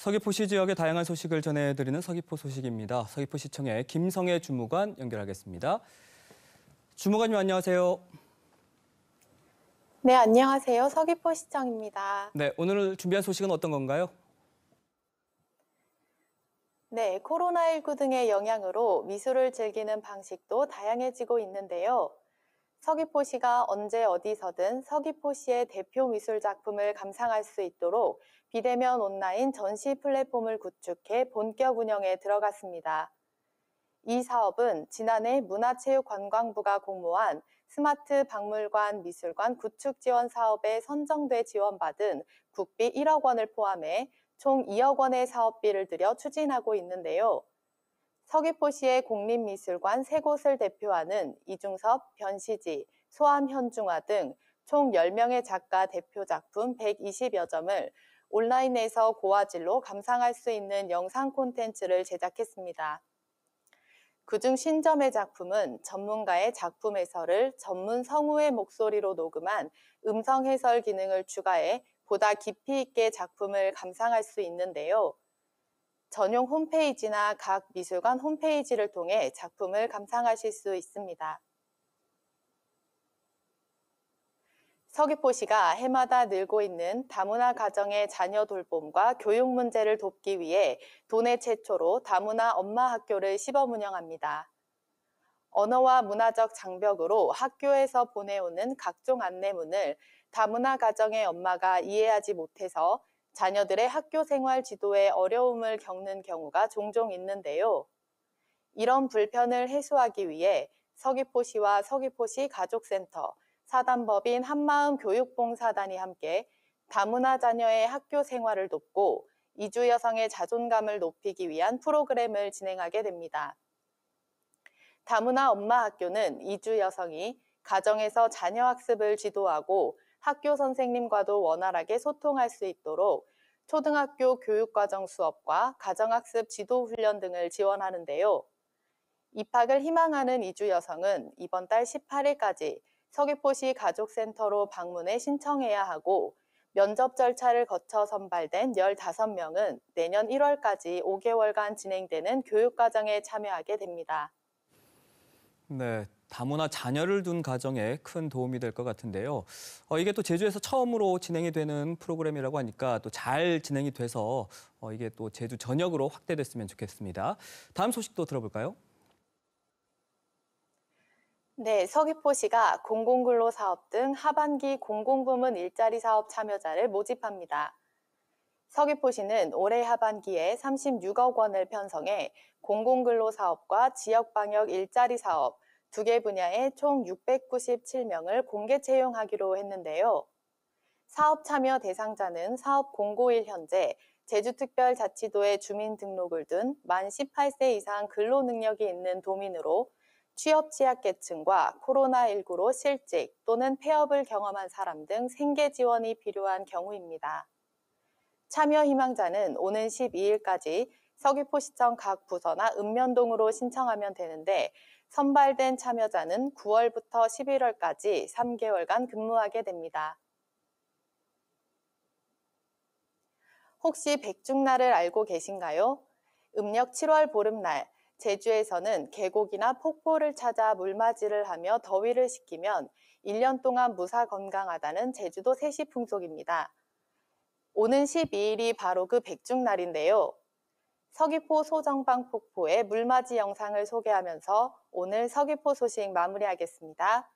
서귀포시 지역의 다양한 소식을 전해드리는 서귀포 소식입니다. 서귀포시청의 김성애 주무관 연결하겠습니다. 주무관님 안녕하세요. 네, 안녕하세요. 서귀포시청입니다. 네, 오늘 준비한 소식은 어떤 건가요? 네, 코로나19 등의 영향으로 미술을 즐기는 방식도 다양해지고 있는데요. 서귀포시가 언제 어디서든 서귀포시의 대표 미술 작품을 감상할 수 있도록 비대면 온라인 전시 플랫폼을 구축해 본격 운영에 들어갔습니다. 이 사업은 지난해 문화체육관광부가 공모한 스마트 박물관 미술관 구축 지원 사업에 선정돼 지원받은 국비 1억 원을 포함해 총 2억 원의 사업비를 들여 추진하고 있는데요. 서귀포시의 국립미술관세 곳을 대표하는 이중섭, 변시지, 소암현중화 등 총 10명의 작가 대표 작품 120여 점을 온라인에서 고화질로 감상할 수 있는 영상 콘텐츠를 제작했습니다. 그중 신점의 작품은 전문가의 작품 해설을 전문 성우의 목소리로 녹음한 음성 해설 기능을 추가해 보다 깊이 있게 작품을 감상할 수 있는데요. 전용 홈페이지나 각 미술관 홈페이지를 통해 작품을 감상하실 수 있습니다. 서귀포시가 해마다 늘고 있는 다문화 가정의 자녀 돌봄과 교육 문제를 돕기 위해 도내 최초로 다문화 엄마 학교를 시범 운영합니다. 언어와 문화적 장벽으로 학교에서 보내오는 각종 안내문을 다문화 가정의 엄마가 이해하지 못해서 자녀들의 학교 생활 지도에 어려움을 겪는 경우가 종종 있는데요. 이런 불편을 해소하기 위해 서귀포시와 서귀포시 가족센터, 사단법인 한마음 교육봉사단이 함께 다문화 자녀의 학교 생활을 돕고 이주 여성의 자존감을 높이기 위한 프로그램을 진행하게 됩니다. 다문화 엄마 학교는 이주 여성이 가정에서 자녀 학습을 지도하고 학교 선생님과도 원활하게 소통할 수 있도록 초등학교 교육과정 수업과 가정학습 지도훈련 등을 지원하는데요. 입학을 희망하는 이주 여성은 이번 달 18일까지 서귀포시 가족센터로 방문해 신청해야 하고 면접 절차를 거쳐 선발된 15명은 내년 1월까지 5개월간 진행되는 교육과정에 참여하게 됩니다. 네, 다문화 자녀를 둔 가정에 큰 도움이 될 것 같은데요. 어, 이게 또 제주에서 처음으로 진행이 되는 프로그램이라고 하니까 또 잘 진행이 돼서 어, 이게 또 제주 전역으로 확대됐으면 좋겠습니다. 다음 소식도 들어볼까요? 네, 서귀포시가 공공근로 사업 등 하반기 공공부문 일자리 사업 참여자를 모집합니다. 서귀포시는 올해 하반기에 36억 원을 편성해 공공근로 사업과 지역 방역 일자리 사업, 두개 분야에 총 697명을 공개 채용하기로 했는데요. 사업 참여 대상자는 사업 공고일 현재 제주특별자치도에 주민등록을 둔 만 18세 이상 근로능력이 있는 도민으로 취업 취약계층과 코로나19로 실직 또는 폐업을 경험한 사람 등 생계 지원이 필요한 경우입니다. 참여 희망자는 오는 12일까지 서귀포시청 각 부서나 읍면동으로 신청하면 되는데 선발된 참여자는 9월부터 11월까지 3개월간 근무하게 됩니다. 혹시 백중날을 알고 계신가요? 음력 7월 보름날, 제주에서는 계곡이나 폭포를 찾아 물맞이를 하며 더위를 식히면 1년 동안 무사 건강하다는 제주도 세시 풍속입니다. 오는 12일이 바로 그 백중날인데요. 서귀포 소정방 폭포의 물맞이 영상을 소개하면서 오늘 서귀포 소식 마무리하겠습니다.